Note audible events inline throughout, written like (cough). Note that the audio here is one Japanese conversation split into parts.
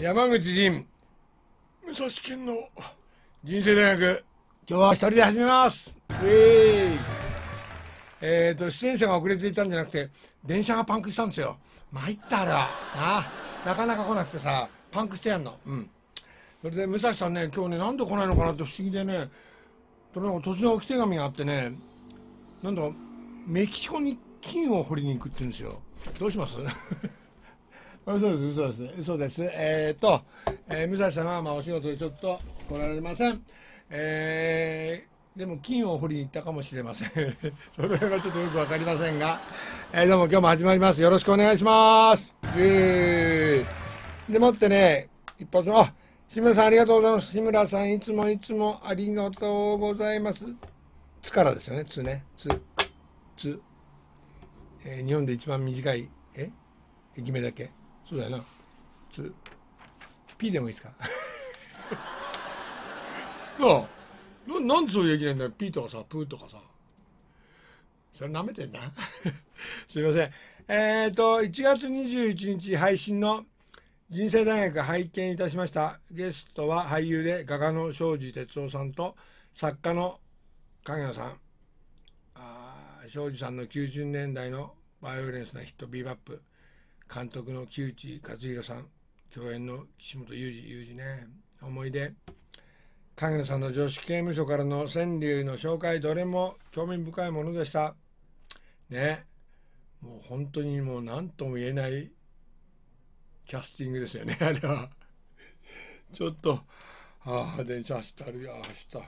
山口仁武蔵県の人生大学今日は一人で始めますええー、と出演者が遅れていたんじゃなくて電車がパンクしたんですよ参ったらあなかなか来なくてさパンクしてやんのうんそれで武蔵さんね今日ねなんで来ないのかなって不思議でねとなんか突然置き手紙があってねなんだろうメキシコに金を掘りに行くって言うんですよどうしますそうです、そうです、そうです。えっ、ー、と、えー、武蔵さんはまあお仕事でちょっと来られません。えー、でも金を掘りに行ったかもしれません。(laughs) それはちょっとよくわかりませんが、えー、どうも今日も始まります。よろしくお願いします。えー、でもってね、一発あ、志村さんありがとうございます。志村さんいつもいつもありがとうございます。つからですよね、つね、つ、つ。えー、日本で一番短い、え駅名だけそうだよな。ちょ、ーでもいいですかなあな、なんでそうでき駅なんだよ。ーとかさ、プーとかさ。それ舐めてんな。(laughs) すいません。えっ、ー、と、1月21日配信の人生大学拝見いたしました。ゲストは俳優で画家の庄司哲夫さんと作家の影野さん。あ庄司さんの90年代のバイオレンスなヒットビーバップ。監督の木内勝弘さん共演の岸本裕二裕二ね思い出影野さんの女子刑務所からの川柳の紹介どれも興味深いものでしたねもう本当にもう何とも言えないキャスティングですよねあれはちょっとああ電車走ったあるよ走った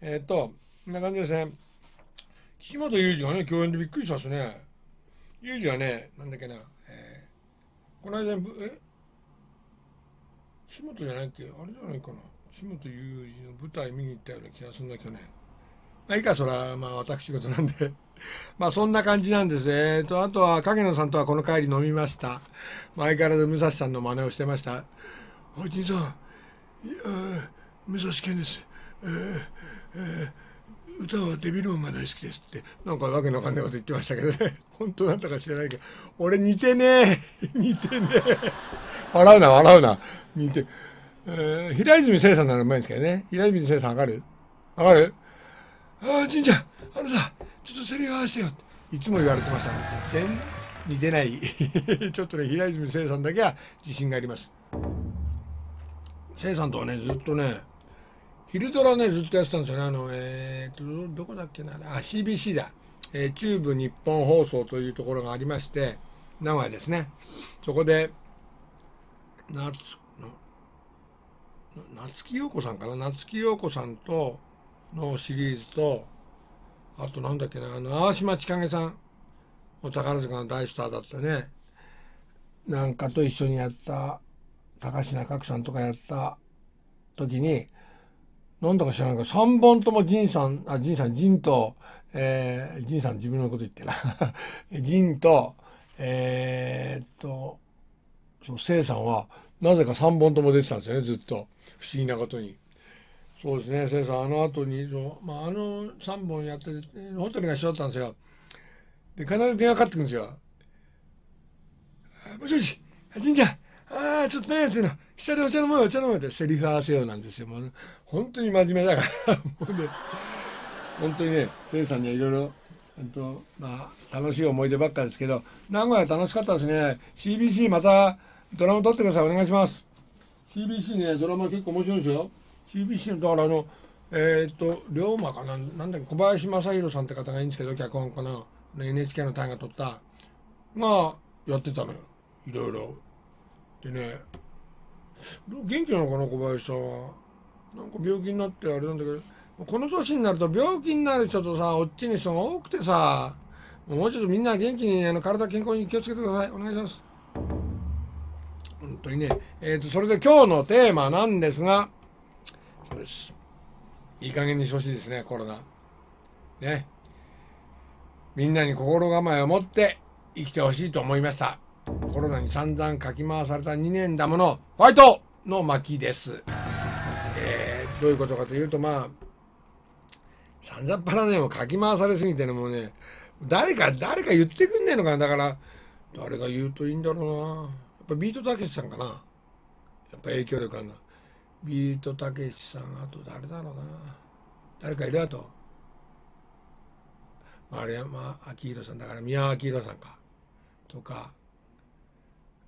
えっ、ー、とこんな感じですね岸本裕二がね共演でびっくりしたっすね裕二はねなんだっけなこの間、え岸本じゃないっけあれじゃないかな岸本雄二の舞台見に行ったような気がするんだけどねまあいいか、それはまあ私事なんで (laughs) まあそんな感じなんです。えー、と、あとは影野さんとはこの帰り飲みました。前あ、相変わらず武蔵さんの真似をしてました。おじいさん、いや武蔵健です。えー、えー歌はデビルマンが大好きですってなんかわけのわかんないこと言ってましたけどね (laughs) 本当だったか知らないけど俺似てねえ (laughs) 似てねえ笑うな笑うな似て、えー、平泉聖さんならうまいんですけどね平泉聖さんわかるわかるああ神社あのさちょっとセリフ合わせてよっていつも言われてました全然似てない (laughs) ちょっとね平泉聖さんだけは自信があります聖さんとはねずっとね昼ドラね、ずっとやってたんですよね。あの、えー、と、どこだっけな、あ、CBC だ。えー、中部日本放送というところがありまして、名古屋ですね。そこで、夏、夏木陽子さんかな夏木陽子さんとのシリーズと、あとなんだっけな、あの、淡島千景さん、お宝塚の大スターだったね。なんかと一緒にやった、高階格さんとかやった時に、なんだか知らないけど3本とも仁さんあ仁さん仁とえー、仁さん自分のこと言ってな (laughs) 仁とえー、っとそのいさんはなぜか3本とも出てたんですよねずっと不思議なことに。そうですねせいさんあの後にそまあ、あの3本やってホテルが一緒だったんですよ。で必ず電話かかってくるんですよ。もしもし、仁ちゃんああ、ちょっとね、っていうの、下でお茶飲もうよ、お茶飲もうよって、セリフ合わせようなんですよ。もう、本当に真面目だから、もうね、本当にね、せいさんにはいろいろ、本当、まあ、楽しい思い出ばっかですけど、名古屋楽しかったですね。CBC またドラマ撮ってください、お願いします。CBC ね、ドラマ結構面白いですよ。CBC の、だからあの、えー、っと、龍馬かな、なんだっけ、小林正宏さんって方がいいんですけど、脚本かな、NHK の単位が撮った、まあ、やってたのよ、いろいろ。でね元気なのかな小林さんはなんか病気になってあれなんだけどこの年になると病気になる人とさおっちに人が多くてさもうちょっとみんな元気にあの体健康に気をつけてくださいお願いします本当にねえっ、ー、とそれで今日のテーマなんですがそうですいい加減にしてほしいですねコロナねみんなに心構えを持って生きてほしいと思いましたコロナに散々かき回された2年だものホワイトの巻です、えー、どういうことかというとまあ散々パラネをかき回されすぎてねもうね誰か誰か言ってくんねえのかなだから誰が言うといいんだろうなやっぱビートたけしさんかなやっぱ影響力あるなビートたけしさんあと誰だろうな誰かいるあと丸山明宏さんだから宮明宏さんかとか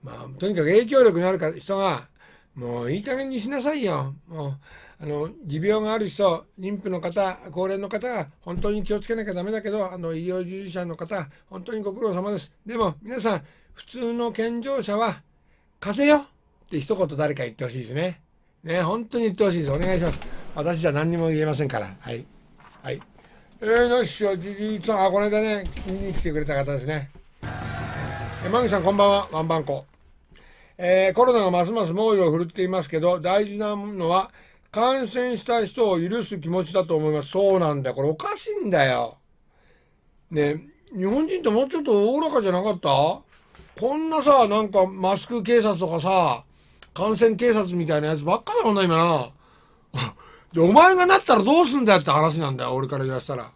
まあ、とにかく影響力のある人が、もういい加減にしなさいよ。もうあの持病がある人、妊婦の方、高齢の方は本当に気をつけなきゃだめだけど、あの医療従事者の方、本当にご苦労様です。でも皆さん、普通の健常者は、風邪よって一言誰か言ってほしいですね。ね、本当に言ってほしいです。お願いします。私じゃ何にも言えませんから。はい。はい。えー、よしょ、じじいさん、あ、この間ね、見に来てくれた方ですね。山口さん、こんばんは。ワンバンコ。えー、コロナがますます猛威を振るっていますけど、大事なのは、感染した人を許す気持ちだと思います。そうなんだよ。これおかしいんだよ。ね日本人ってもうちょっとおおらかじゃなかったこんなさ、なんかマスク警察とかさ、感染警察みたいなやつばっかだもんな、今な。(laughs) で、お前がなったらどうすんだよって話なんだよ、俺から言わせたら。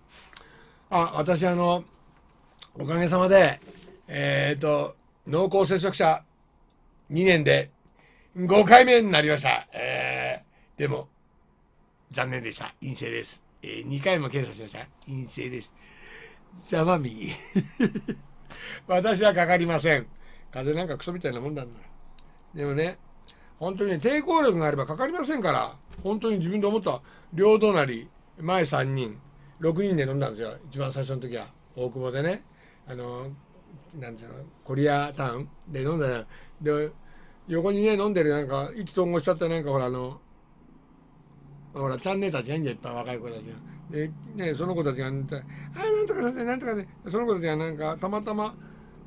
あ、私あの、おかげさまで、えっ、ー、と、濃厚接触者2年で5回目になりました。えー、でも、残念でした。陰性です。えー、2回も検査しました。陰性です。ざまみ。(laughs) 私はかかりません。風邪なんかクソみたいなもんだんだ。でもね、本当に、ね、抵抗力があればかかりませんから、本当に自分で思った、両隣、前3人、6人で飲んだんですよ。一番最初の時は、大久保でね、あの、なんていうの、コリアタウンで飲んだら、で横にね飲んでるなんか意気投合しちゃってなんかほらあのほらチャンネルたちがいいんゃいっぱい若い子たちが。でね、その子たちが「あなんとかさせなんとかで、ね、その子たちがなんかたまたま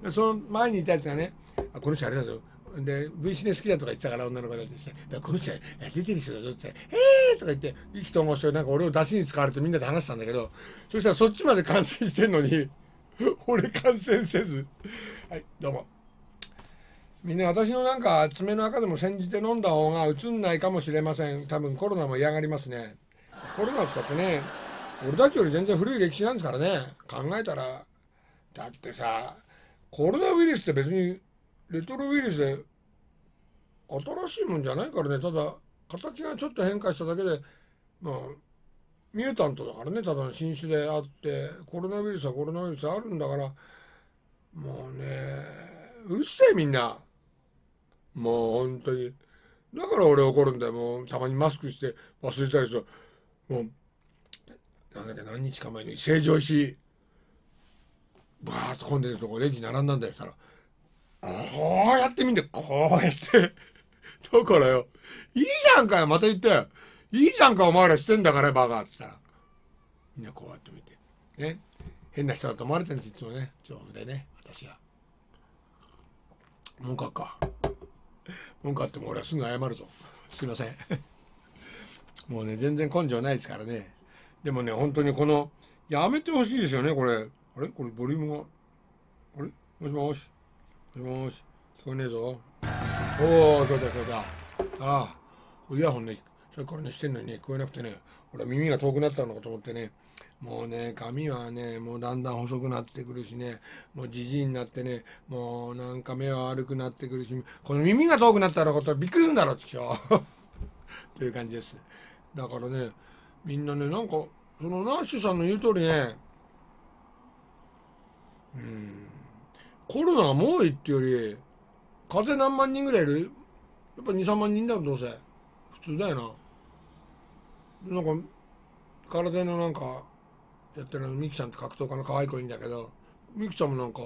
その前にいたやつがね「あこの人あれだぞで V シネ好きだとか言ってたから女の子たちにさ「この人出てる人だぞ」って「ええー!」とか言って意気投合してなんか俺を出しに使われてみんなで話したんだけどそしたらそっちまで感染してんのに俺感染せずはいどうも。みんな私のなんか爪の赤でも煎じて飲んだ方がうつんないかもしれません多分コロナも嫌がりますねコロナってだっってね俺たちより全然古い歴史なんですからね考えたらだってさコロナウイルスって別にレトロウイルスで新しいもんじゃないからねただ形がちょっと変化しただけでまあミュータントだからねただの新種であってコロナウイルスはコロナウイルスあるんだからもうねうっせえみんな。もう本当にだから俺怒るんだよもうたまにマスクして忘れたりするもうなんだっけ何日か前に成城石バーッと混んでるとこレジ並んだんだよしたらこうやってみんでこうやってだからよいいじゃんかよまた言っていいじゃんかお前らしてんだからバカってさみんなこうやって見てね変な人だと思われてるんですいつもね丈夫でね私は。文句か。文句あっても俺はすぐ謝るぞ。すいません。(laughs) もうね、全然根性ないですからね。でもね、本当にこの、やめてほしいですよね、これ。あれこれボリュームが。あれもしもし。もしもし。聞こえねえぞ。おお、聞こえた聞こえた。ああ、イヤホンね、それからね、してんのにね、聞こえなくてね、俺は耳が遠くなったのかと思ってね、もうね髪はねもうだんだん細くなってくるしねもうじじいになってねもうなんか目は悪くなってくるしこの耳が遠くなったらびっくりするんだろちくしょう (laughs) という感じですだからねみんなねなんかそのナッシュさんの言う通りねうんコロナがもういってより風邪何万人ぐらいいるやっぱ23万人だろどうせ普通だよななんか体のなんかやってるのミキさんって格闘家の可愛い子いいんだけどミキさんもなんか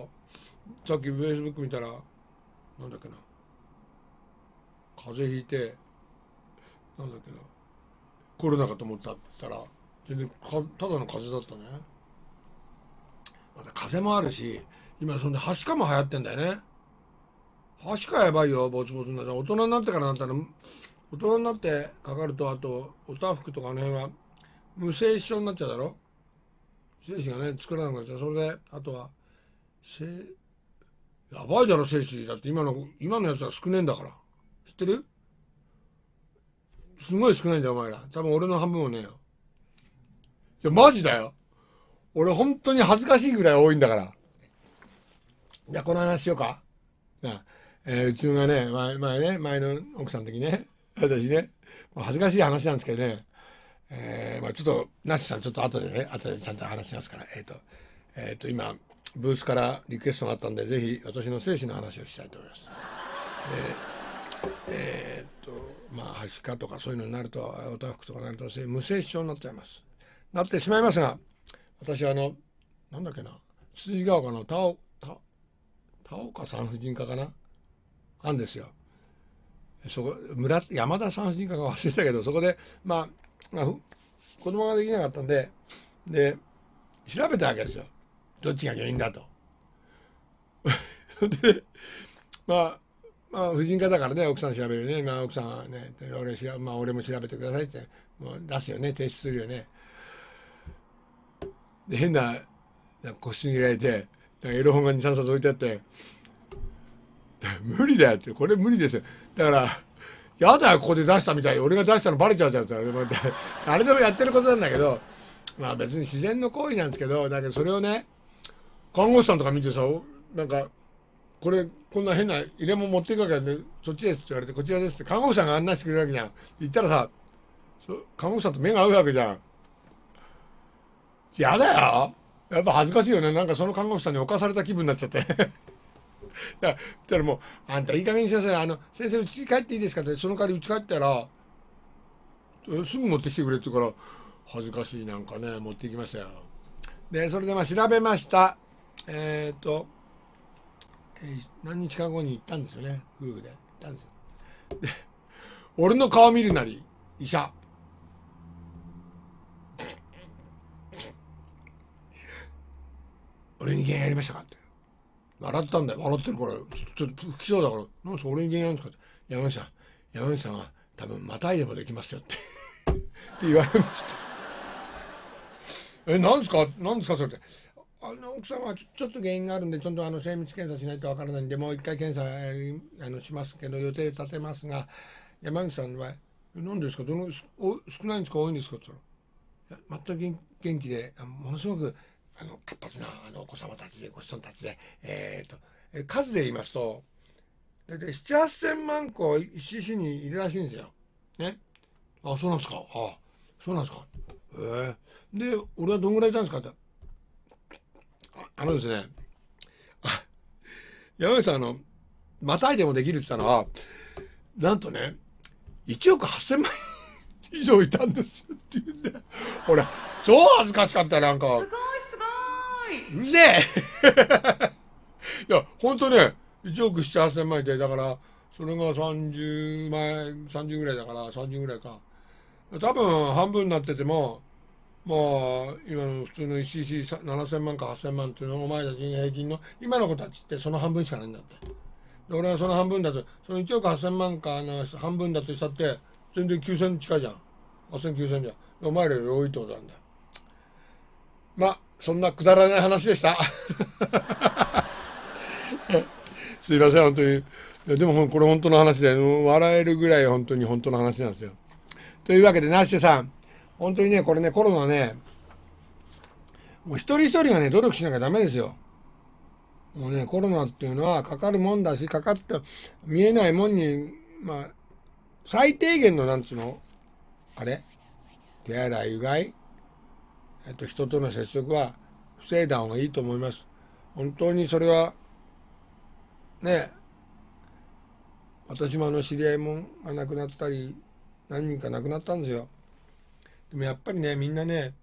さっきフェイスブック見たらなんだっけな風邪ひいてなんだっけなコロナかと思ったって言ったら全然ただの風邪だったねまた風邪もあるし今そんではしかも流行ってんだよねはしかやばいよぼつぼつになっ大人になってからなったら大人になってかかるとあとおたふくとかあの辺は無性症になっちゃうだろ精子がね作らなくなっゃそれであとは精やばいだろ精子だって今の今のやつは少ねえんだから知ってるすごい少ないんだよお前ら多分俺の半分もねえよいやマジだよ俺本当に恥ずかしいぐらい多いんだからじゃあこの話しようかなえー、うちのがね前前ね前の奥さんの時ね私ね恥ずかしい話なんですけどねえーまあ、ちょっとナシさんちょっと後でね後でちゃんと話しますからえっ、ー、と,、えー、と今ブースからリクエストがあったんでぜひ私の精神の話をしたいと思います。えー、えー、っとまあはしかとかそういうのになるとおたふくとかなると無精子症になっちゃいます。なってしまいますが私はあのなんだっけな辻ヶ丘の田田田岡産婦人科かなあんですよ。そこ村山田産婦人科が忘れてたけどそこでまあが子供ができなかったんでで調べたわけですよどっちが原因だと。(laughs) でまあまあ、婦人科だからね、奥さん調べるね、まあ、奥さんね、俺しまあ、俺も調べてくださいって、もう出すよね、提出するよね。で、変な、なんか腰に入れて、なんエロ本が2、3冊置いてあって、無理だよって、これ無理ですよ。だから、やだよ、ここで出したみたいに、俺が出したのバレちゃうじゃん、(laughs) あれでもやってることなんだけど、まあ別に自然の行為なんですけど、だけどそれをね、看護師さんとか見てさ、なんか、これ、こんな変な入れ物持っていくわけで、そっちですって言われて、こちらですって、看護師さんが案内してくれるわけじゃん。行ったらさ、看護師さんと目が合うわけじゃん。やだよやっぱ恥ずかしいよね。なんかその看護師さんに侵された気分になっちゃってだたらもう、あんたいい加減にしなさい。あの、先生、うち帰っていいですかって、その代わりうち帰ったら、すぐ持ってきてくれって言うから、恥ずかしいなんかね、持ってきましたよ。で、それでまあ調べました。えっ、ー、と、えー、何日か後に行ったんですよね、夫婦で。行ったんですよ。で、俺の顔見るなり、医者。俺に原因ありましたかって。笑ったんだよ笑ってるからちょっときそうだから「なんすか俺に原因あんですか?」って「山口さん山口さんは多分またいでもできますよ」って (laughs) って言われました「えなんですかなんですかそれ」って「あの奥様はちょっと原因があるんでちょっとあの精密検査しないとわからないんでもう一回検査、えあのしますけど予定立てますが山口さんは何ですかどのすお少ないんですか多いんですか?」って言ったら「全く元気であものすごく。あの活発なあのお子様たちでご子孫たちで、えーと、数で言いますと大体7,8,000万個一市にいるらしいんですよ。ね。あそうなんですか。あそうなんですか。えー。で俺はどんぐらいいたんですかってあのですねあ山口さんあのまたいでもできるって言ったのはなんとね1億8,000万円以上いたんですって言うんで俺超恥ずかしかったなんか。うぜえ (laughs) いや、ほんとね、1億7、8000万円で、だから、それが30万円、30ぐらいだから、30ぐらいか。多分、半分になってても、まあ、今の普通の 1cc7000 万か8000万っていうのお前たちに平均の、今の子たちってその半分しかないんだって。で俺はその半分だと、その1億8000万かの半分だとしたって、全然9000近いじゃん。8000、9000じゃん。お前らより多いってことなんだよ。まあ、そんなくだらない話でした (laughs) すいません本当にでもこれ本当の話で笑えるぐらい本当に本当の話なんですよというわけでナッシュさん本当にねこれねコロナねもう一人一人がね努力しなきゃダメですよもうねコロナっていうのはかかるもんだしかかって見えないもんにまあ最低限のなんつうのあれ手洗いうがいえっと、人との接触は防いだ方がいいと思います。本当にそれはね私もあの知り合いもが亡くなったり何人か亡くなったんですよ。でもやっぱりねみんなね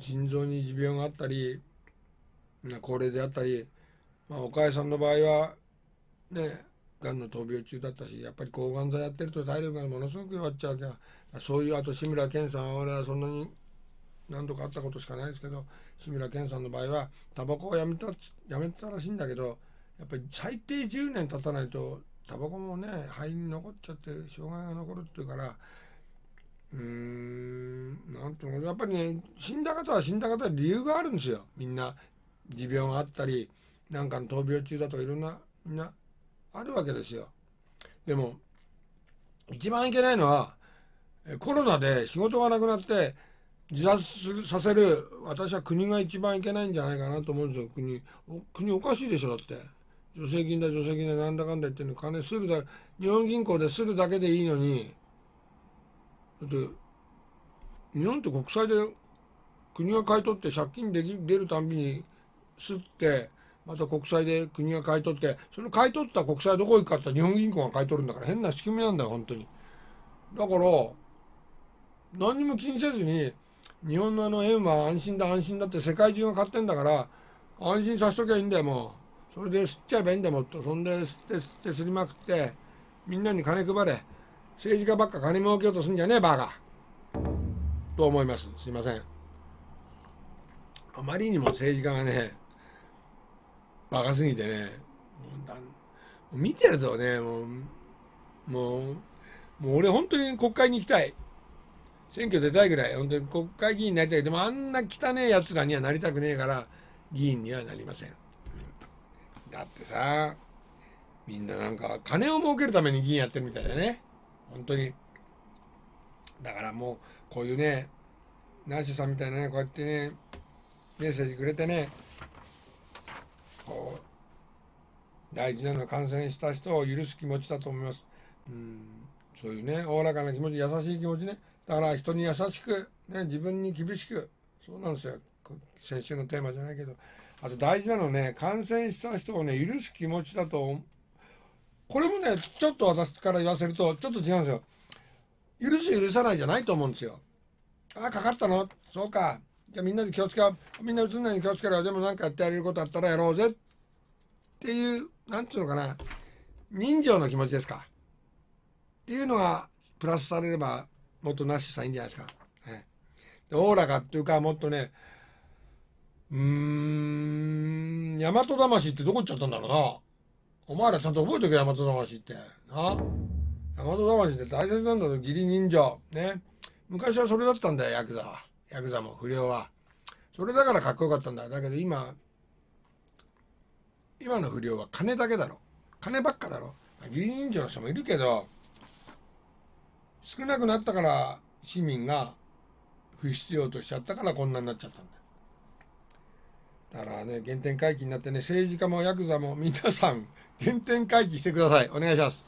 心臓に持病があったり高齢であったり、まあ、お母さんの場合はねがんの闘病中だったしやっぱり抗がん剤やってると体力がものすごく弱っちゃうからそういうあと志村けんさんは俺はそんなに何度か会ったことしかないですけど志村けんさんの場合はタバコをやめたやめたらしいんだけどやっぱり最低10年経たないとタバコもね肺に残っちゃって障害が残るっていうからうーんなんていうのやっぱりね死んだ方は死んだ方は理由があるんですよみんな持病があったりなんかの闘病中だとかいろんなみんなあるわけですよ。でも一番いけないのはコロナで仕事がなくなって自殺させる私は国が一番いけないんじゃないかなと思うんですよ国国おかしいでしょだって助成金だ助成金だなんだかんだ言ってるの金するだ日本銀行でするだけでいいのにだって日本って国債で国が買い取って借金でき出るたんびにすってまた国債で国が買い取ってその買い取った国債どこ行くかって日本銀行が買い取るんだから変な仕組みなんだよ本当にだから何にも気にせずに日本のあの円は安心だ安心だって世界中が買ってんだから安心させときゃいいんだよもうそれで吸っちゃえばいいんだよもっとそんで吸って吸ってすりまくってみんなに金配れ政治家ばっか金儲けようとすんじゃねえバカと思いますすいませんあまりにも政治家がねバカすぎてね見てるぞねもうもうもう俺本当に国会に行きたい選挙出たいぐらい、本当に国会議員になりたい。でもあんな汚えやつらにはなりたくねえから、議員にはなりません。だってさ、みんななんか金を儲けるために議員やってるみたいだね。本当に。だからもう、こういうね、ナッシュさんみたいなね、こうやってね、メッセージくれてね、こう、大事なのは感染した人を許す気持ちだと思います。うん、そういうね、おおらかな気持ち、優しい気持ちね。だから人に優しく、ね、自分に厳しくそうなんですよ先週のテーマじゃないけどあと大事なのね感染した人をね許す気持ちだとこれもねちょっと私から言わせるとちょっと違うんですよ許す許さないじゃないと思うんですよあかかったのそうかじゃみんなで気をつけようみんなうつんないように気をつけろでも何かやってやれることあったらやろうぜっていう何て言うのかな人情の気持ちですかっていうのがプラスされればもっとナッシュさんいいんじゃないですか。ね、でオーラがっていうか、もっとね、うーん、大和魂ってどこ行っちゃったんだろうな。お前らちゃんと覚えとけ、大和魂って。な。大和魂って大切なんだぞ、義理人情。ね。昔はそれだったんだよ、ヤクザは。ヤクザも不良は。それだからかっこよかったんだ。だけど今、今の不良は金だけだろ。金ばっかだろ。義理人情の人もいるけど、少なくなったから市民が不必要としちゃったからこんなになっちゃったんだだからね原点回帰になってね政治家もヤクザも皆さん原点回帰してくださいお願いします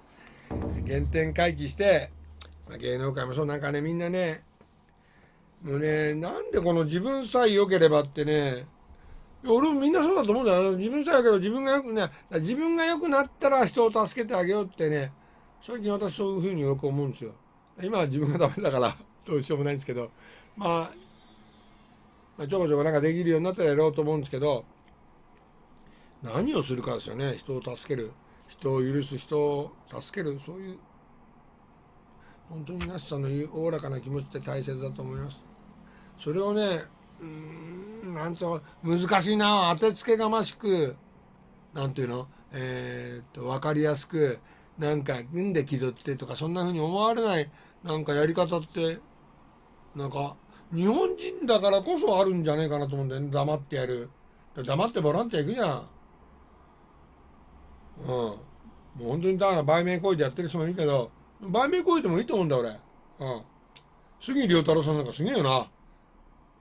原点回帰して、ま芸能界もそうなんかねみんなねもうねなんでこの自分さえ良ければってね俺もみんなそうだと思うんだよ自分さえ良ければ自分がよくね自分が良くなったら人を助けてあげようってね最近私そういうふうによく思うんですよ今は自分がダメだからどうしようもないんですけど、まあ、まあ、ちょこちょこなんかできるようになったらやろうと思うんですけど何をするかですよね人を助ける人を許す人を助けるそういう本当になし、さんのおおらかな気持ちって大切だと思います。それをねうんなんと難しいな当てつけがましくなんていうの、えー、っと分かりやすくなんか軍で気取ってとかそんな風に思われないなんかやり方ってなんか日本人だからこそあるんじゃねえかなと思うんだよね黙ってやる黙ってボランティア行くじゃんうんもう本当にだから売名行為でやってる人もいるけど売名行為でもいいと思うんだ俺うん杉良太郎さんなんかすげえよなあ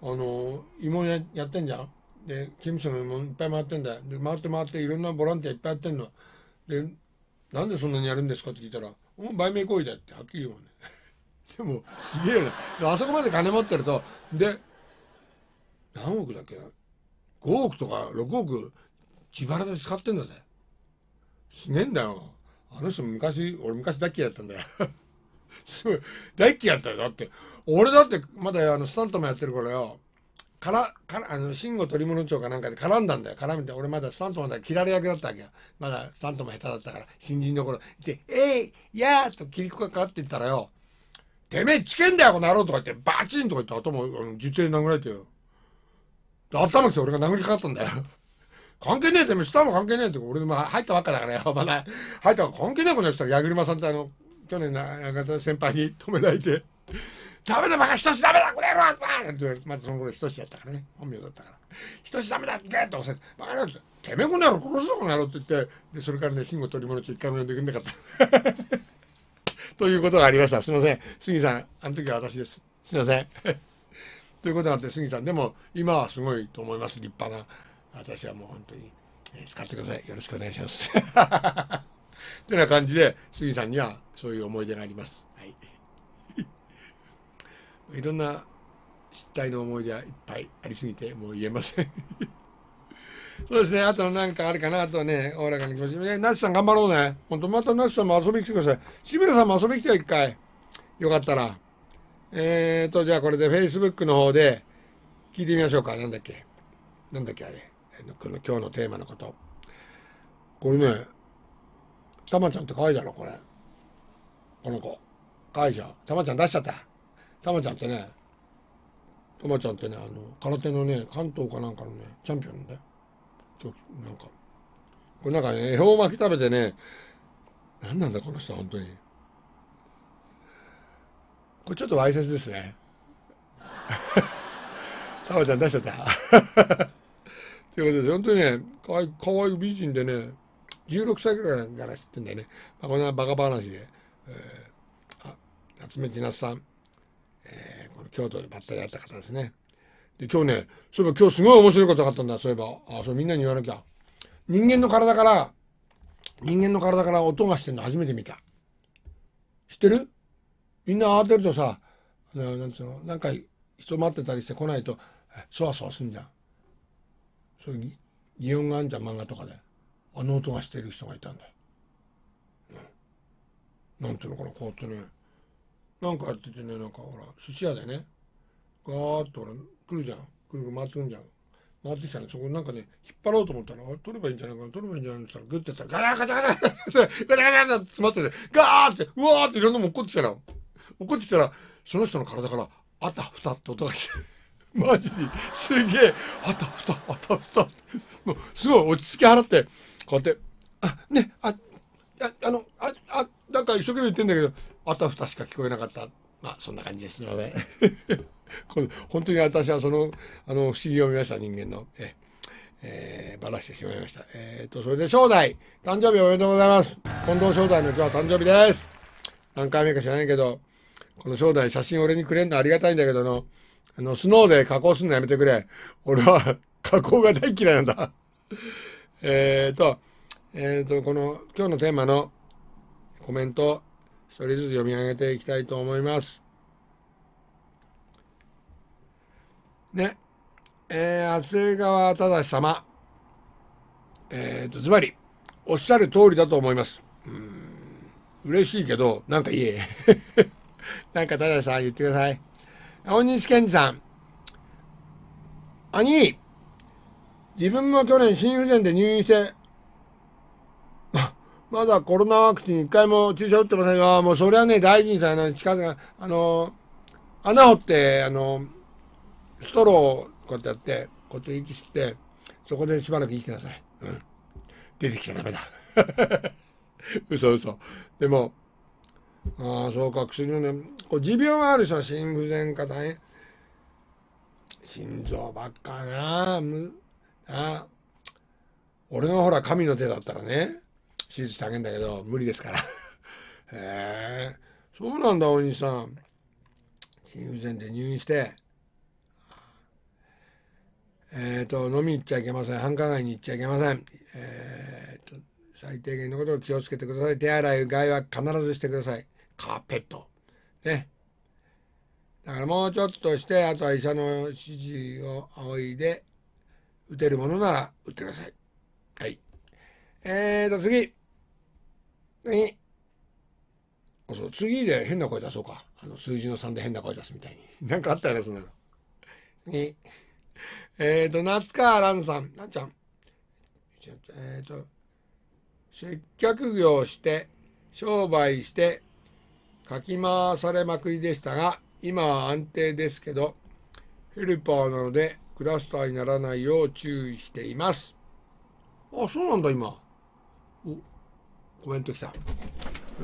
の芋ややってんじゃんで刑務所の問いっぱい回ってんだよで回って回っていろんなボランティアいっぱいやってんのでなんでそんなにやるんですかって聞いたら、もう売名行為だってはっきり言うもんね。(laughs) でも、すげえよな。あそこまで金持ってると、で、何億だっけな。5億とか6億自腹で使ってんだぜ。しねえんだよ。あの人昔、俺昔ッキーだったんだよ。(laughs) すごい、大嫌いだったよ。だって、俺だってまだあのスタントもやってるからよ。からからあの慎吾鳥物町かなんかで絡んだんだよ絡めて俺まだスタントだ切られ役だったわけよまだスタント下手だったから新人の頃で「えい、ー、やー!」と切り子がかかって言ったらよ「てめえちけんだよこの野郎」とか言ってバチンとか言って頭実定殴られてよ頭きて俺が殴りかかったんだよ関係ねえてめえ下も関係ねえって俺まあ入ったばっかだからよまだ入ったばっか関係ねえことやってたら矢車さんってあの去年の先輩に止められてダメだ、バカ、一つダメだ、これやろバーなんてまたその頃一つだったからね、本名だったから。一つダメだ、ゲーッと押せて、バカなんて、てめえこな野郎、殺すぞ、この野郎って言って、でそれからね、信吾取り物中一回も呼んでくれなかった。ということがありました。すいません。杉さん、あの時は私です。すいません。ということがあって、杉さん、でも、今はすごいと思います。立派な。私はもう本当に、えー、使ってください。よろしくお願いします。ってな感じで、杉さんにはそういう思い出があります。いろんな失態の思い出はいっぱいありすぎてもう言えません (laughs) そうですねあと何かあるかなあとはねおおらかに気持ちいナスさん頑張ろうねほんとまたナスさんも遊びに来てください志村さんも遊びに来てよ一回よかったらえーとじゃあこれで Facebook の方で聞いてみましょうかなんだっけなんだっけあれこの今日のテーマのことこれねたまちゃんって可愛いだろこれこの子可愛いじゃんたまちゃん出しちゃったたまちゃんってねたまちゃんってねあの空手のね関東かなんかのねチャンピオンだよなんかこれなんかね恵方巻き食べてね何なんだこの人本当にこれちょっとわいせつですねたま (laughs) ちゃん出しちゃったということで本当にねかわいかわいい美人でね16歳ぐらいから知ってんだよね、まあ、こんなバカ話で、えー、あ夏目千夏さんえー、この京都でばったり会った方ですね。で今日ねそういえば今日すごい面白いことがあったんだそういえばあそうみんなに言わなきゃ人間の体から人間の体から音がしてるの初めて見た知ってるみんな慌てるとさななんつうのなんか人待ってたりして来ないとそわそわすんじゃんそういう擬音があんじゃん漫画とかであの音がしてる人がいたんだうん、なんていうのかなこうやってねなんかやっててねなんかほら寿司屋でねガーッとほら来るじゃんくるくる回ってくるじゃん回ってきたねそこなんかね引っ張ろうと思ったら取ればいいんじゃないかな取ればいいんじゃないかなってグッてやったらガラガチャガチャガチャガチャガチャって詰まっててガーッてうわーっていろんなもん怒ってきたら落ってきたらその人の体からあたふたって音がして。マジにすげえあたふたあたふたもうすごい落ち着き払ってこうやって「あねあああのああなんか一生懸命言ってんだけどあたふたしか聞こえなかったまあそんな感じですので (laughs) これ本当に私はそのあの不思議を見ました人間のええー、ばらしてしまいました。えーと、とそれで正代誕生日おめでとうございます近藤正代の今日は誕生日です何回目か知らないけどこの正代写真俺にくれるのありがたいんだけどのあのスノーで加工するのやめてくれ俺は (laughs) 加工が大嫌いなんだえっとえっ、ー、とこの今日のテーマのコメント一人ずつ読み上げていきたいと思います。ね、えー、厚江川忠様、えっ、ー、と、ズバリ、おっしゃる通りだと思います。うん、嬉しいけど、なんか言え。(laughs) なんか忠さん言ってください。大西健二さん、兄、自分も去年心不全で入院してまだコロナワクチン1回も注射打ってませんが、もうそれはね、大臣さんの近く、あの、穴掘って、あの、ストローをこうやってやって、こうやって息吸って、そこでしばらく生きてなさい。うん。出てきちゃダメだ。(laughs) 嘘嘘。でも、ああ、そうか、薬のね、こう持病がある人は心不全か大変。心臓ばっかなあ。俺のほら、神の手だったらね、手術してあげるんだけど無理ですからへえそうなんだ大西さん心不全で入院してえっ、ー、と飲みに行っちゃいけません繁華街に行っちゃいけませんえっ、ー、と最低限のことを気をつけてください手洗いうがいは必ずしてくださいカーペットねだからもうちょっとしてあとは医者の指示を仰いで打てるものなら打ってくださいはいえーと次えそう次で変な声出そうかあの数字の3で変な声出すみたいに何 (laughs) かあったよねそんなの次えっ、ー、と夏川蘭さんなんちゃんえっ、ー、と接客業して商売してかき回されまくりでしたが今は安定ですけどヘルパーなのでクラスターにならないよう注意していますあそうなんだ今コメント来たへ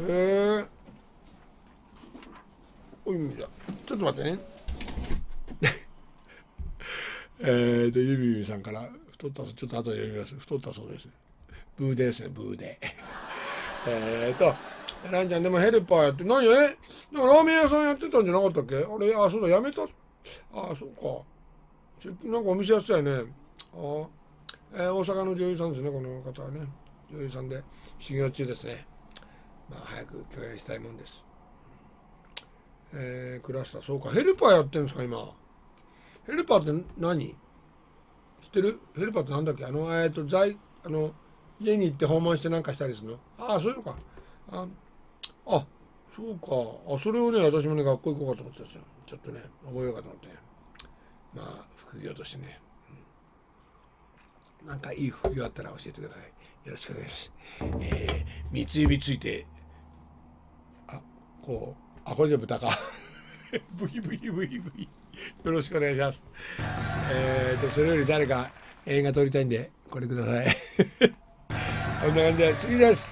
えおいだちょっと待ってね (laughs) えっとゆびゆびさんから太ったそうちょっと後で読みます太ったそうですブーですねブーで (laughs) えっとランちゃんでもヘルパーやって何えでもラーメン屋さんやってたんじゃなかったっけあれあそうだやめたあそうかなんかお店やってたよねああえー、大阪の女優さんですね、この方はね。女優さんで修行中ですね、まあ、早く共演したいもんです。えー、ターそうか、ヘルパーやってるんですか、今。ヘルパーって何知ってるヘルパーって何だっけあの、えっ、ー、と、在、あの、家に行って訪問してなんかしたりするのああ、そういうのか。あ、あそうか。あ、それをね、私もね、学校行こうかと思ってたんですよ。ちょっとね、覚えようかと思って、まあ、副業としてね。なんかいい副業あったら教えてください。よろしくお願いします。えー、三つ指ついて、あ、こう、あ、これで豚か。(laughs) ブイブイブイブイ。よろしくお願いします。えーと、それより誰か映画撮りたいんで、これください。(laughs) こんな感じで、次です。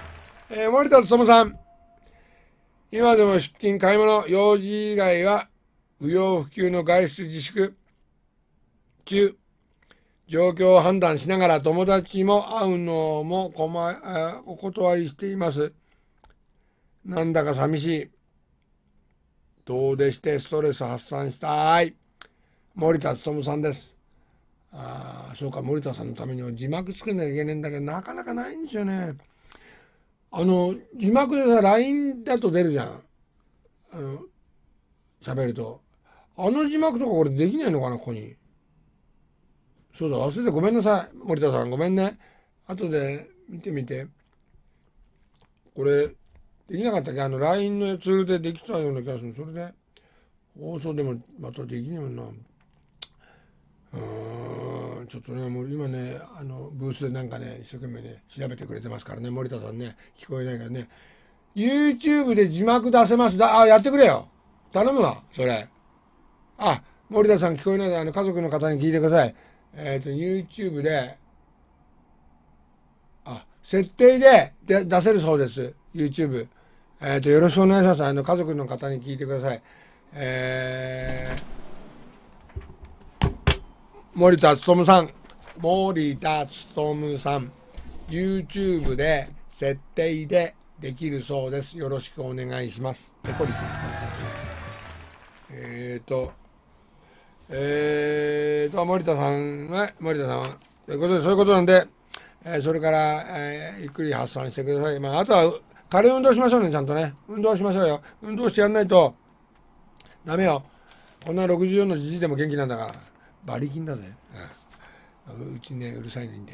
えー、森田勉さん。今でも出勤、買い物、用事以外は、不要不急の外出自粛中。状況を判断しながら友達も会うのもまお断りしています。なんだか寂しい。どうでしてストレス発散したい。森田勉さんです。ああ、そうか、森田さんのためには字幕作んなきゃいけないんだけど、なかなかないんですよね。あの、字幕でさ、LINE だと出るじゃん。あの、喋ると。あの字幕とかこれできないのかな、ここに。そうだ忘れてごめんなさい森田さんごめんね後で見てみてこれできなかったっけあの LINE のツールでできたような気がするそれで放送でもまたできねえもんなうんちょっとねもう今ねあのブースでなんかね一生懸命ね調べてくれてますからね森田さんね聞こえないからね YouTube で字幕出せますだあやってくれよ頼むわそれあ森田さん聞こえないであの家族の方に聞いてくださいえっ、ー、と、YouTube で、あ、設定でで出せるそうです。YouTube。えっ、ー、と、よろしくお願いします。あの、家族の方に聞いてください。えー、森田勉さん。森田勉さん。YouTube で設定でできるそうです。よろしくお願いします。えっ、ー、と、えーと、森田さんは、森田さんは、ということで、そういうことなんで、えー、それから、えー、ゆっくり発散してください。まあ、あとは、軽い運動しましょうね、ちゃんとね。運動しましょうよ。運動してやんないと、ダメよ。こんな64のじじいでも元気なんだから、馬力んだぜ。うん、うちね、うるさいんで。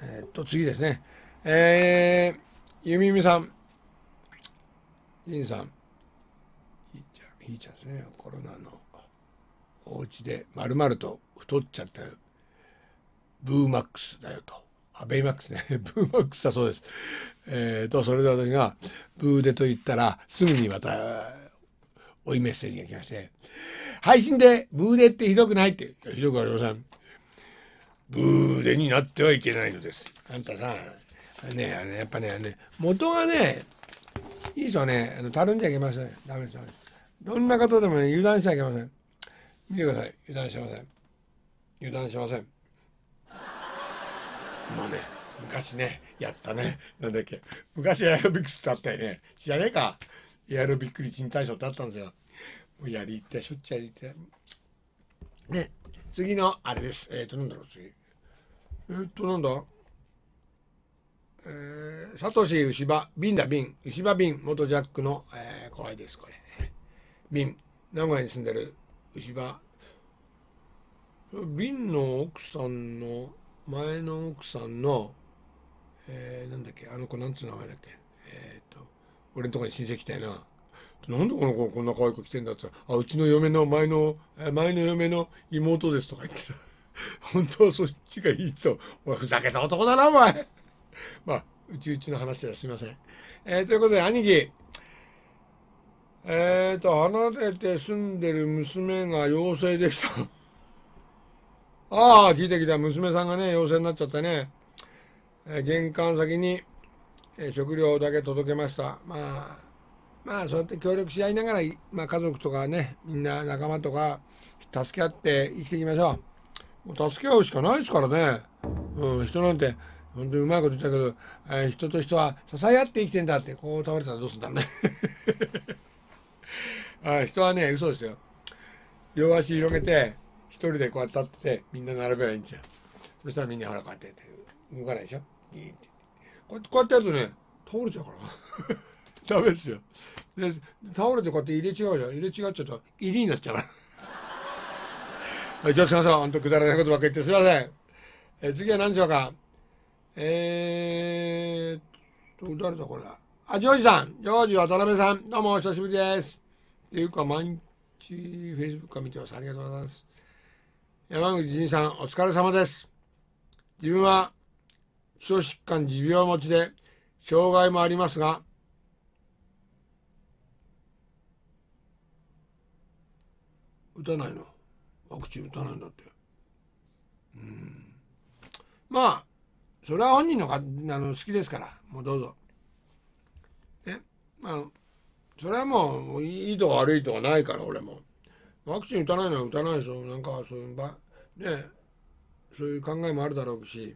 えー、っと、次ですね。えー、ゆみゆみさん、りんさん、いいじゃんですねコロナのお家でまるまると太っちゃったよブーマックスだよとあベイマックスね (laughs) ブーマックスだそうです、えーと、それで私がブーデと言ったらすぐにまた追いメッセージが来まして配信でブーデってひどくないってひどくありませんブーデになってはいけないのですあんたさんねあのやっぱねね元がねいい人はねあのたるんじゃいけませんダメですダメですどんな方でもね、油断しちゃいけません。見てください。油断しません。油断しません。まあね、昔ね、やったね。なんだっけ。昔エアロビクスってあったよね。知らねえか。エアロビックリ賃貸賞ってあったんですよ。もうやりって、しょっちゅうやりって。ね、次の、あれです。えっ、ー、と、なんだろう、次。えっ、ー、と、なんだえー、サトシ牛場、瓶だ瓶、牛場瓶、元ジャックの、えー、怖いです、これ。瓶名古屋に住んでる牛場瓶の奥さんの前の奥さんの、えー、なんだっけあの子なんていう名前だっけえっ、ー、と俺のとこに親戚来たよな。なんでこの子こんな可愛く来てんだってあ、うちの嫁の前の、前の嫁の妹ですとか言ってた。(laughs) 本当はそっちがいいと。おふざけた男だな、お前。まあ、うちうちの話ですみません。えー、ということで、兄貴、えっ、ー、と、離れて住んでる娘が陽性でした (laughs) ああ、聞いてきた。娘さんがね、陽性になっちゃったね。えー、玄関先に、えー、食料だけ届けました。まあ、まあ、そうやって協力し合いながら、まあ、家族とかね、みんな仲間とか、助け合って生きていきましょう。もう助け合うしかないですからね。うん、人なんて、本当にうまいこと言ったけど、えー、人と人は支え合って生きてんだって、こう倒れたらどうすんだろうね。(laughs) あ人はね、嘘ですよ。両足広げて、一人でこうやって立ってて、みんな並べばいいんじゃよ。そしたらみんな腹ら、こって動かないでしょ。ギーってこうやってやるとね、倒れちゃうから。(laughs) ダメですよ。で、倒れてこうやって入れ違うじゃん。入れ違っちゃうと、入りになっちゃうから。は (laughs) い、気をつけましょう。本当くだらないことばっかり言ってすいません。え次は何でしょうか。えーっと、誰だこれ。あ、ジョージさん。ジョージ渡辺さん。どうも、お久しぶりです。ていうか、毎日 Facebook 見てます。ありがとうございます。山口仁さん、お疲れ様です。自分は基礎疾患持病持ちで、障害もありますが、打たないの。ワクチン打たないんだって。うん。まあ、それは本人のかあの好きですから、もうどうぞ。え、まあ、それはもういいとか悪いとかないから俺もワクチン打たないのは打たないですなんかそういう場ねそういう考えもあるだろうし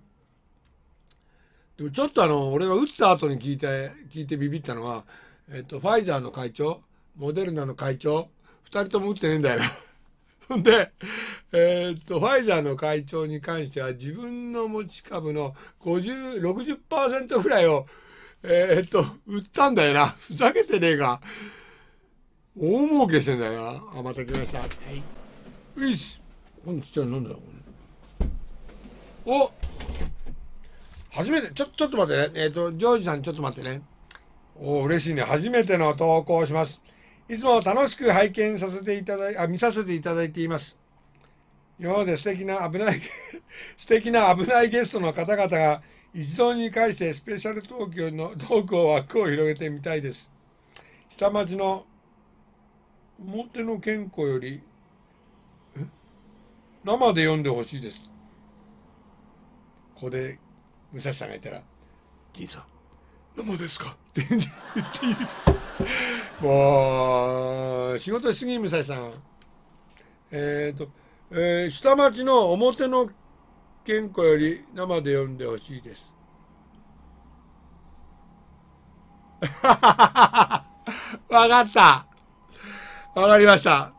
でもちょっとあの俺が打った後に聞いて聞いてビビったのは、えっと、ファイザーの会長モデルナの会長2人とも打ってねえんだよな。ほ (laughs) んで、えー、っと、ファイザーの会長に関しては、自分の持ち株の50、60%ぐらいをえー、っと、売ったんだよな。ふざけてねえか。大儲けしてんだよな。あ、また来ました。はい。よいし。このちっちゃいなんだよ、これ。お初めて、ちょ、ちょっと待ってね。えー、っと、ジョージさん、ちょっと待ってね。お嬉しいね。初めての投稿をします。いつも楽しく拝見させていただい、あ、見させていただいています。今まで素敵な危ない、(laughs) 素敵な危ないゲストの方々が、一堂に会してスペシャル東京のトー枠を広げてみたいです。下町の表の健康より生で読んでほしいです。ここで武蔵さんがいたら「じいさん生ですか?」って言っていいもう仕事しすぎ武蔵さん。えっ、ー、と、えー、下町の表の健子より生で読んでほしいです。わかったわかりました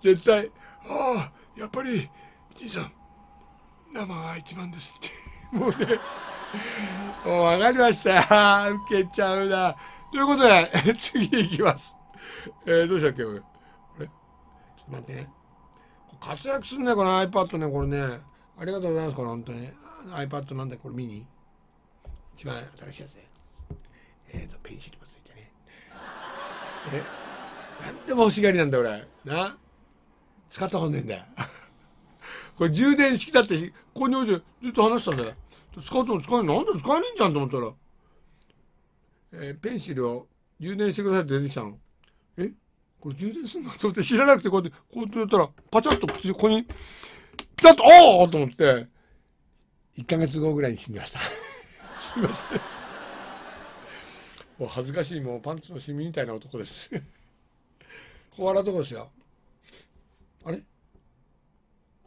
絶対、ああ、やっぱり、じいさん、生が一番ですって。もうね、もうわかりました受けちゃうな。ということで、次いきます。えー、どうしたっけ、俺。あれちょっと待ってね。活躍すんね、この iPad ね、これね。ありがとうございます、これ本当に。iPad なんだこれミニ一番新しいやつね。えっ、ー、と、ペンシルもついてね。えなんでも欲しがりなんだ俺。な使ったことないんだよ。これ充電式だってここに置いてずっと話したんだよ。使っても使えない。なんで使えねえんじゃんと思ったら。えー、ペンシルを充電してくださいって出てきたの。えこれ充電するのと思って知らなくてこうやって、こうやってやったら、パチャッと口、ここにピタッと、おおと思って、1ヶ月後ぐらいに死にました。(laughs) すいません。もう恥ずかしい、もうパンツのシミみたいな男です。(laughs) 小笑うとこですよ。あれ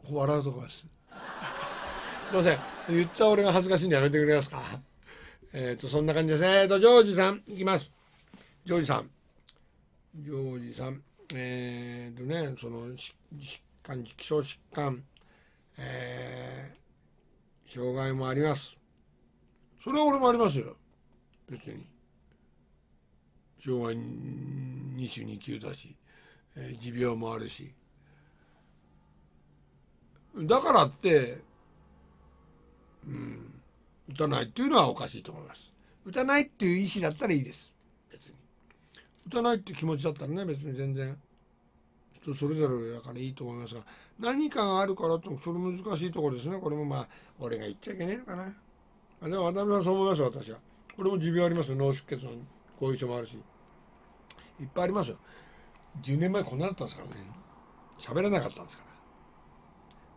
小笑うとこです。(laughs) すいません。言っちゃ俺が恥ずかしいんでやめてくれますか。えっ、ー、と、そんな感じですえっ、ー、と、ジョージさん、いきます。ジョージさん。ジョージさん。えっ、ー、とね、その、疾患、気象疾患、えー、障害もありますそれは俺もありますよ別に障害2種2級だし、えー、持病もあるしだからってうん打たないっていうのはおかしいと思います打たないっていう意思だったらいいです別に打たないっていう気持ちだったらね別に全然人それぞれだからいいと思いますが何かがあるからってそれ難しいところですねこれもまあ俺が言っちゃいけねえのかなあでも渡辺さんそう思います私はこれも持病ありますよ脳出血の後遺症もあるしいっぱいありますよ10年前こんなだったんですからね喋らなかったんですから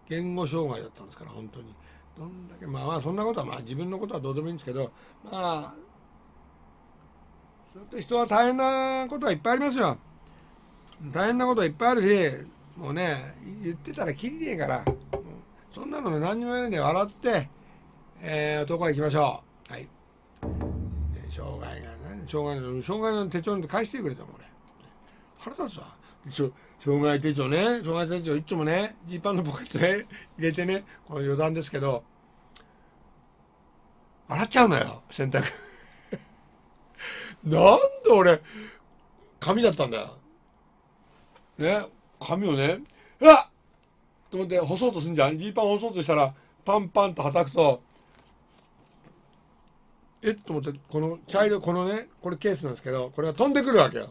言語障害だったんですから本当にどんだけまあまあそんなことはまあ自分のことはどうでもいいんですけどまあそうやって人は大変なことはいっぱいありますよ大変なことはいっぱいあるしもうね言ってたらきりねえから、そんなの何にも言えないで笑って、えー、男へ行きましょうはい、ね、障害が何障害の障害の手帳に返してくれたもん俺腹立つわ障害手帳ね障害手帳いつもねジーパンのポケットね入れてねこの余談ですけど笑っちゃうのよ洗濯 (laughs) なんで俺紙だったんだよね髪をね、うわっと思って干そうとすんじゃん。ジーパン干そうとしたら、パンパンと叩くと、えっと思って、この茶色、このね、これケースなんですけど、これが飛んでくるわけよ。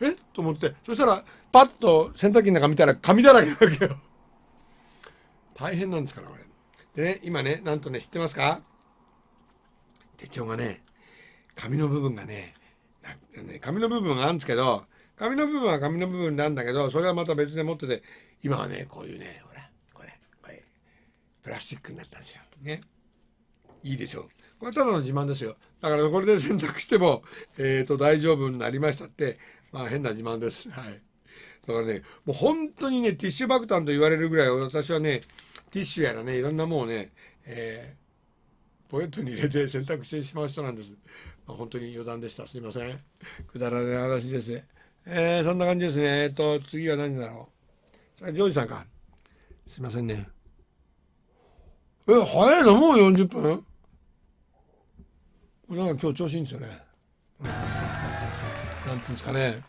えっと思って、そしたら、パッと洗濯機の中見たら紙だらけなわけよ。大変なんですから、これ。でね、今ね、なんとね、知ってますか手帳がね、紙の部分がね、ね紙の部分があるんですけど、紙の部分は紙の部分なんだけどそれはまた別で持ってて今はねこういうねほらこれこれプラスチックになったんですよ。ね。いいでしょう。これただの自慢ですよ。だからこれで選択しても、えー、と大丈夫になりましたって、まあ変な自慢です。はい。だからね、もう本当にね、ティッシュ爆弾と言われるぐらい私はね、ティッシュやらね、いろんなもをね、えー、ポケットに入れて洗濯してしまう人なんです。まあ、本当に余談でした。すいません。くだらない話です。えー、そんな感じですね。えっと、次は何だろう。ジョージさんか。すいませんね。え、早いのもう40分なんか今日調子いいんですよね。なんていうんですかね。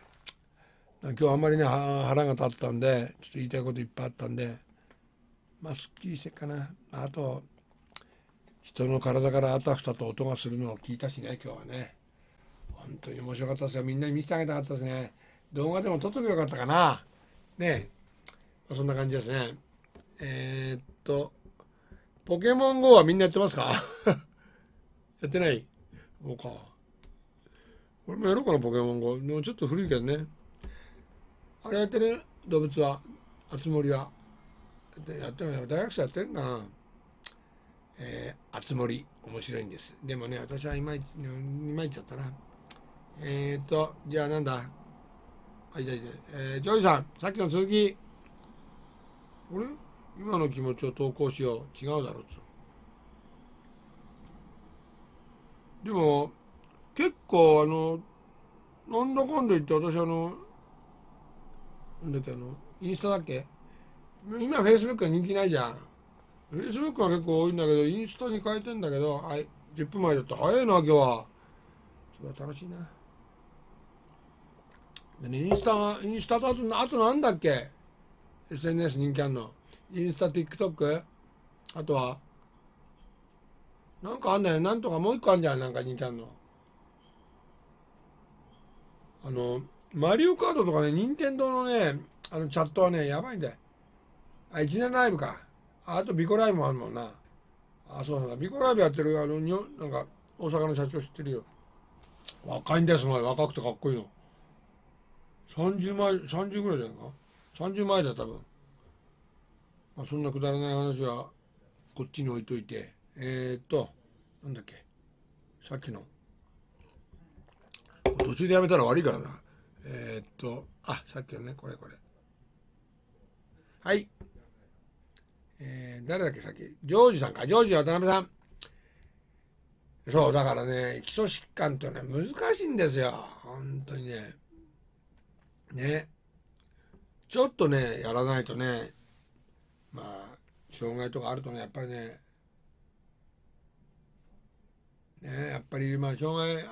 今日あんまりね、腹が立ったんで、ちょっと言いたいこといっぱいあったんで、まあ、すっきりしてっかな。あと、人の体からあたふたと音がするのを聞いたしね、今日はね。本当に面白かったですよ。みんなに見せてあげたかったですね。動画でも撮っとけばよかったかな。ねえ。そんな感じですね。えー、っと、ポケモン GO はみんなやってますか (laughs) やってないそうか。俺もやろうかな、ポケモン GO。もうちょっと古いけどね。あれやってる、ね、動物は。あつ森は。やってない。大学生やってるな。えー、あつ森。面白いんです。でもね、私はいまいち、いまいちだったな。えっ、と、じゃあなんだはいたいた。えー、ジョイさん、さっきの続き。あれ今の気持ちを投稿しよう。違うだろうでも、結構、あの、なんだかんだ言って私あの、なんだっけ、あの、インスタだっけ今、フェイスブックは人気ないじゃん。フェイスブックは結構多いんだけど、インスタに変えてんだけど、はい、10分前だった。早いな、今日は。それは楽しいな。インスタ、インスタとあと、あとなんだっけ ?SNS 人気あんの。インスタ、TikTok? あとはなんかあんだよ。なんとかもう一個あんじゃん。なんか人気あんの。あの、マリオカートとかね、任天堂のね、あのチャットはね、やばいんだよ。あ、一年ライブか。ああと、ビコライブもあるもんな。あ、そうなんだ。ビコライブやってる、あの、になんか、大阪の社長知ってるよ。若いんだよ、すごい。若くてかっこいいの。30枚30ぐらいじゃないか30枚だ多分、まあ、そんなくだらない話はこっちに置いといてえー、っとなんだっけさっきの途中でやめたら悪いからなえー、っとあさっきのねこれこれはいえー、誰だっけさっきジョージさんかジョージ渡辺さんそうだからね基礎疾患ってね難しいんですよ本当にねねちょっとねやらないとねまあ障害とかあるとねやっぱりねねやっぱりまあ障害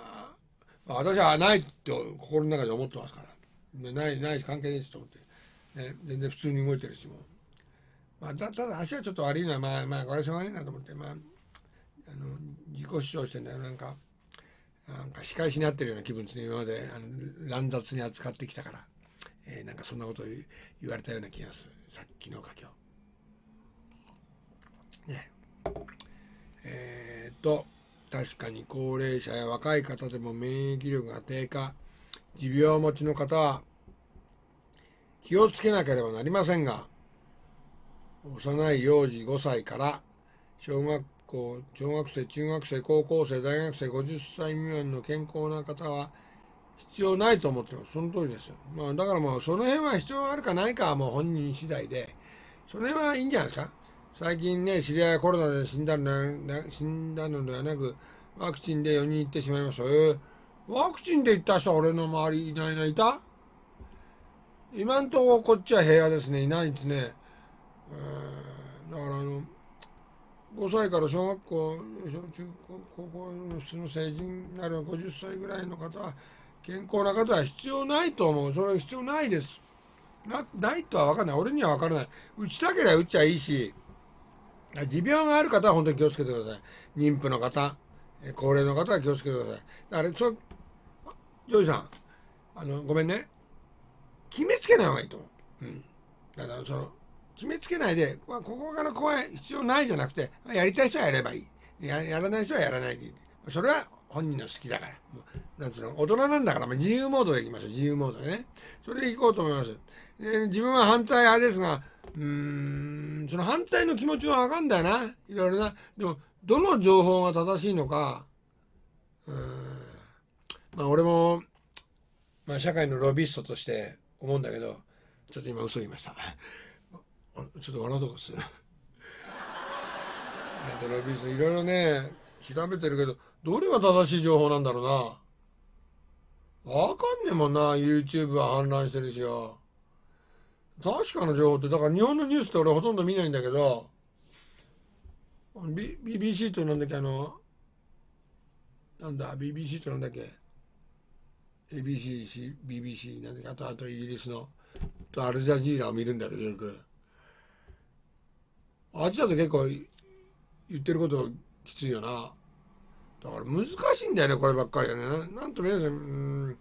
私はないと心の中で思ってますから、ね、ないないし関係ないしと思って、ね、全然普通に動いてるしもまあ、だただ足はちょっと悪いのはまあまあこれはしょうがないなと思ってまああの自己主張してんだよなんかなんか仕返しになってるような気分ですね今まであの乱雑に扱ってきたからえー、なんかそんなこと言われたような気がするさっきのか今日。ねえー、っと確かに高齢者や若い方でも免疫力が低下持病持ちの方は気をつけなければなりませんが幼い幼児5歳から小学校小学生中学生高校生大学生50歳未満の健康な方は必要ないと思ってます。その通りですよ。まあ、だからもう、その辺は必要あるかないかはもう本人次第で、その辺はいいんじゃないですか。最近ね、知り合いはコロナで死んだの死んだのではなく、ワクチンで4人行ってしまいました。えー、ワクチンで行った人は俺の周りいないな、いた今んとここっちは平和ですね、いないですね。だからあの、5歳から小学校、小中高校の成人になる50歳ぐらいの方は、健康な方は必要ないと思う。それは必要ないです。なないとは分かんない。俺には分からない。打ちたければ打っちゃいいし、持病がある方は本当に気をつけてください。妊婦の方、高齢の方は気をつけてください。あれ、ら、ジョージさん、あの、ごめんね。決めつけない方がいいと思う。うん。だから、その、決めつけないで、ここから怖い必要ないじゃなくて、やりたい人はやればいい。ややらない人はやらないでいい。それは本人の好きだから。なんつうの、大人なんだから、まあ、自由モードでいきますう、自由モードでね。それでいこうと思います。で自分は反対派ですが、うーん、その反対の気持ちはわかんだよな。いろいろな。でも、どの情報が正しいのか、うん、まあ俺も、まあ社会のロビストとして思うんだけど、ちょっと今嘘言いました。ちょっと笑うとこっす。ロビストいろいろね、調べてるけど、どれが正しい情報なんだろうな。わかんねえもんな、YouTube は氾濫してるしよ。確かな情報って、だから日本のニュースって俺ほとんど見ないんだけど、B、BBC となんだっけ、あの、なんだ、BBC となんだっけ、ABC、BBC、なんだっけ、あと、あとイギリスの、とアルジャジーラを見るんだけど、よく。あっちだと結構言ってることきついよな。だから難しいんだよねこればっかりはねなんと皆さんうん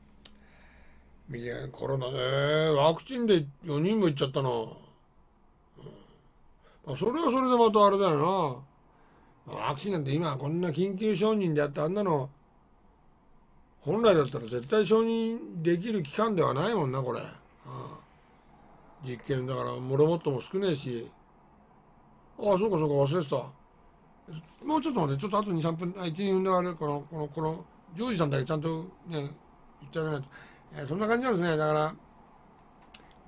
いやコロナねワクチンで4人も行っちゃったの。うんまあ、それはそれでまたあれだよなワクチンなんて今こんな緊急承認であってあんなの本来だったら絶対承認できる期間ではないもんなこれ、うん、実験だからもろもっとも少ねえしああそうかそうか忘れてたもうちょっと待って、ちょっとあと2、3分、あ1、2分でわる、この、この、この、ジョージさんだけちゃんとね、言ってあげないと。えー、そんな感じなんですね。だから、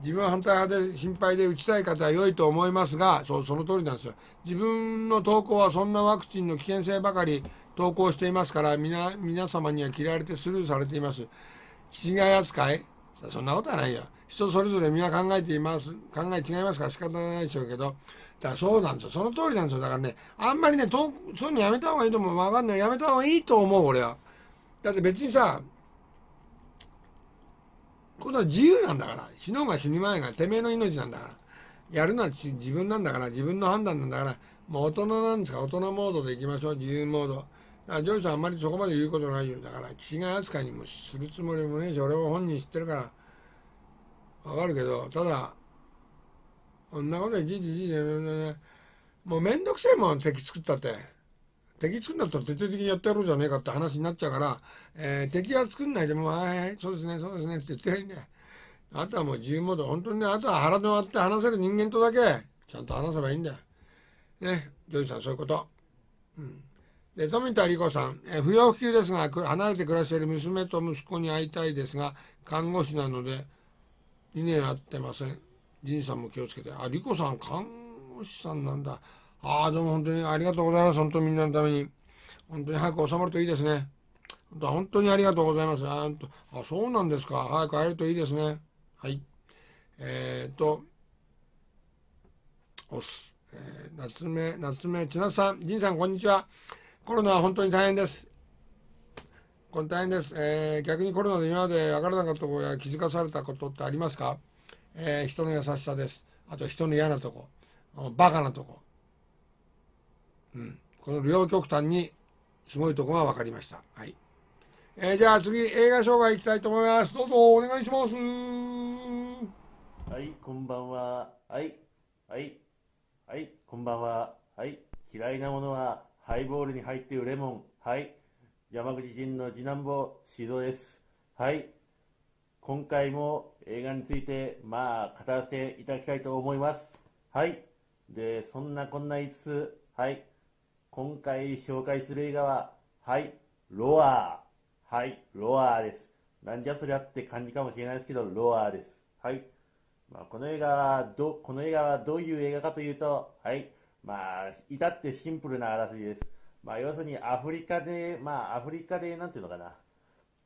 自分は反対派で心配で打ちたい方は良いと思いますが、そう、その通りなんですよ。自分の投稿はそんなワクチンの危険性ばかり投稿していますから、皆、皆様には嫌われてスルーされています。死違扱いそんなことはないよ。人それぞれみんな考えています考え違いますから仕方ないでしょうけどだそうなんですよその通りなんですよだからねあんまりねそういうのやめた方がいいと思う分かんないやめた方がいいと思う俺はだって別にさこれは自由なんだから死のうが死にまいがてめえの命なんだからやるのは自分なんだから自分の判断なんだからもう大人なんですから大人モードでいきましょう自由モードジョイさんあんまりそこまで言うことないよだから岸が扱いにもするつもりもねえし俺は本人知ってるからわかるけど、ただ、こんなこといちいちいちいち、もうめんどくせえもん、敵作ったって。敵作んだったら徹底的にやってやろうじゃねえかって話になっちゃうから、えー、敵は作んないでも、はいはい、そうですね、そうですねって言っていいんだよ。あとはもう自由モード、本当にね、あとは腹の割って話せる人間とだけ、ちゃんと話せばいいんだよ。ね、ジョージさん、そういうこと。うん。で、富田理子さん、え不要不急ですが、離れて暮らしている娘と息子に会いたいですが、看護師なので、2年会ってません仁さんも気をつけてあ莉子さん看護師さんなんだああどうも本当にありがとうございます本当みんなのために本当に早く収まるといいですね本当本当にありがとうございますああそうなんですか早く会えるといいですねはいえー、っとおす、えー、夏目夏目千奈さん仁さんこんにちはコロナは本当に大変ですこれ大変です、えー、逆にコロナで今まで分からなかったところや気づかされたことってありますか、えー、人の優しさです。あと人の嫌なとこ、バカなとこ。うん。この両極端にすごいとこが分かりました。はい。えー、じゃあ次、映画紹介いきたいと思います。どうぞお願いします。はい、こんばんは。はい。はい。はい、こんばんは。はい。嫌いなものはハイボールに入っているレモン。はい。山口人の次男坊、志雄です。はい。今回も映画について、まあ、語らせていただきたいと思います。はい。で、そんなこんな5つつ、はい。今回紹介する映画は、はい。ロアー。はい。ロアーです。なんじゃそりゃって感じかもしれないですけど、ロアーです。はい。まあ、この映画は、ど、この映画はどういう映画かというと、はい。まあ、至ってシンプルなあらすじです。まあ、要するにアフリカで、まあ、アフリカで、なんていうのかな、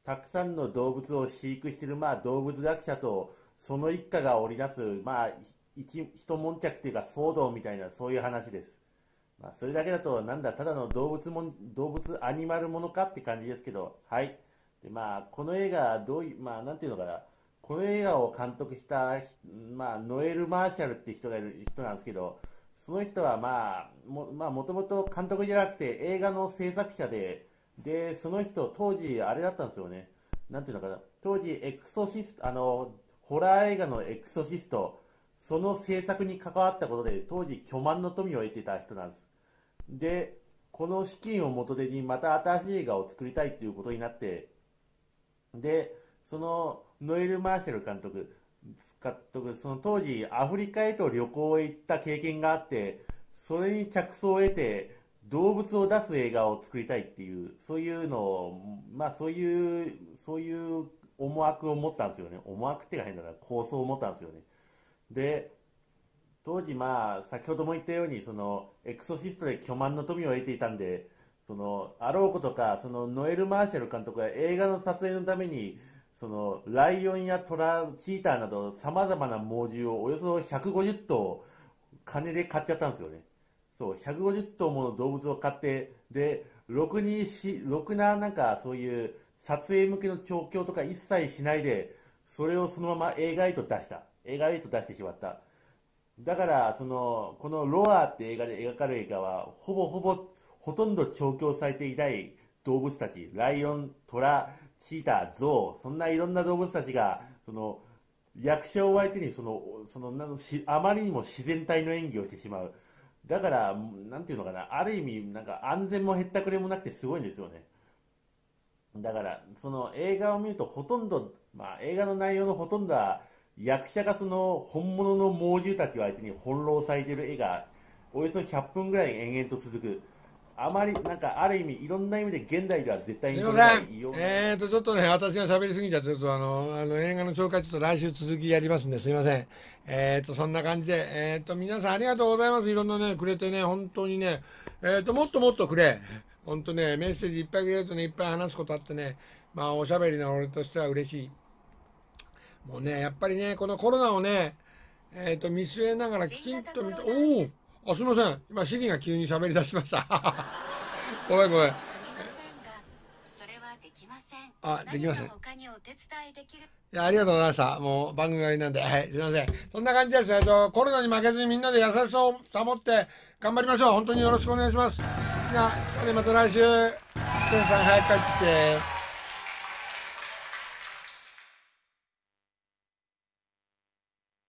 たくさんの動物を飼育している、まあ、動物学者と、その一家が織りなす、まあ、一、一悶着というか騒動みたいな、そういう話です。まあ、それだけだと、なんだ、ただの動物も、動物アニマルものかって感じですけど、はい。で、まあ、この映画、どういう、まあ、なんていうのかな、この映画を監督した、まあ、ノエル・マーシャルって人がいる人なんですけど、その人はまあ、も、まあ、もともと監督じゃなくて映画の制作者で、で、その人当時あれだったんですよね。なんていうのかな。当時エクソシスト、あの、ホラー映画のエクソシスト、その制作に関わったことで当時巨万の富を得てた人なんです。で、この資金を元手にまた新しい映画を作りたいということになって、で、そのノエル・マーシャル監督、監督、その当時アフリカへと旅行へ行った経験があって、それに着想を得て、動物を出す映画を作りたいっていう、そういうのを、まあそういう、そういう思惑を持ったんですよね。思惑っていうか変だな、構想を持ったんですよね。で、当時まあ、先ほども言ったように、その、エクソシストで巨万の富を得ていたんで、その、あろうことか、その、ノエル・マーシャル監督が映画の撮影のために、そのライオンやトラ、チーターなど、さまざまな猛獣をおよそ150頭、金で買っちゃったんですよね。そう、150頭もの動物を買って、で、ろくにし、ろくななんかそういう撮影向けの調教とか一切しないで、それをそのまま映画へと出した。映画へと出してしまった。だから、その、このロアって映画で描かれる映画は、ほぼほぼ、ほとんど調教されていない動物たち、ライオン、トラ、チーター、ゾウ、そんないろんな動物たちが、その、役者を相手にその、その、なしあまりにも自然体の演技をしてしまう。だから、なんていうのかな、ある意味、なんか安全もへったくれもなくてすごいんですよね。だから、その映画を見るとほとんど、まあ映画の内容のほとんどは、役者がその本物の猛獣たちを相手に翻弄されている絵が、およそ100分ぐらい延々と続く。あまりなんかある意味いろんな意味で現代では絶対にいませんえっ、ー、とちょっとね私が喋りすぎちゃってちょっとあのあの映画の紹介ちょっと来週続きやりますんですみませんえっ、ー、とそんな感じでえっ、ー、と皆さんありがとうございますいろんなねくれてね本当にねえっ、ともっともっとくれ本当ねメッセージいっぱいくれるとねいっぱい話すことあってねまあおしゃべりな俺としては嬉しいもうねやっぱりねこのコロナをねえっ、と見据えながらきちんと見ておおあ、すみません。今、シリが急に喋り出しました。(laughs) ごめんごめん。あ、できません。いや、ありがとうございました。もう番組終わなんで、はい、すみません。そんな感じです。えっと、コロナに負けずにみんなで優しさを保って頑張りましょう。本当によろしくお願いします。じゃあ、また来週、テンさん早く帰ってきて。